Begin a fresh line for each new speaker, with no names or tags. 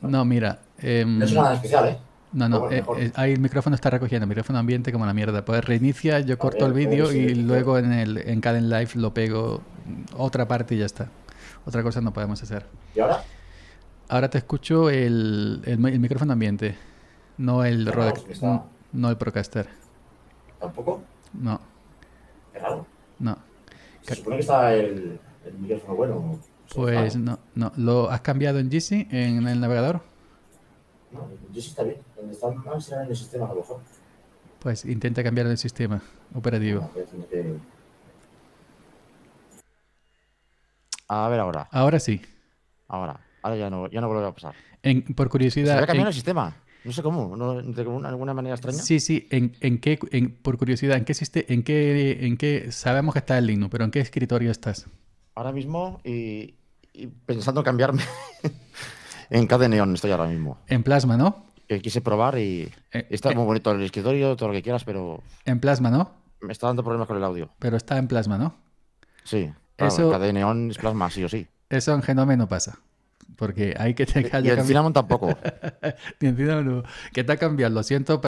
¿no? mira. no em, es nada especial, ¿eh? No, no, eh, eh, el micrófono está recogiendo, el micrófono ambiente como la mierda. Pues reinicia, yo corto el vídeo y luego en el en Caden Live lo pego mm, otra parte y ya está. Otra cosa no podemos hacer. ¿Y ahora? Ahora te escucho el, micrófono ambiente, no el no, el Procaster. ¿Tampoco? No. ¿Qué raro? No.
¿Se supone que está el, el micrófono bueno? Pues
no, no. ¿Lo has cambiado en GC, en el navegador?
No, GC está bien. está en el sistema a lo mejor.
Pues intenta cambiar el sistema operativo. Pues, a ver ahora. Ahora sí. Ahora. Ahora ya no, ya no vuelve a pasar. En, por curiosidad. Se ha cambiado el
sistema. No sé cómo, no, de alguna manera extraña. Sí,
sí, en, qué, en, por curiosidad, ¿en qué, en qué, en qué, sabemos que está en Linux, pero ¿en qué escritorio estás?
ahora mismo y, pensando cambiarme en cada estoy ahora mismo. En plasma, ¿no? Que quise probar y eh, está eh. muy bonito el escritorio, todo lo que quieras, pero...
En plasma, ¿no?
Me está dando problemas con el audio.
Pero está en plasma, ¿no?
Sí. eso...
Cada es plasma, sí o sí. Eso en Genome no pasa. Porque hay que... Te y, y en tampoco. y en Que te ha cambiado, lo siento.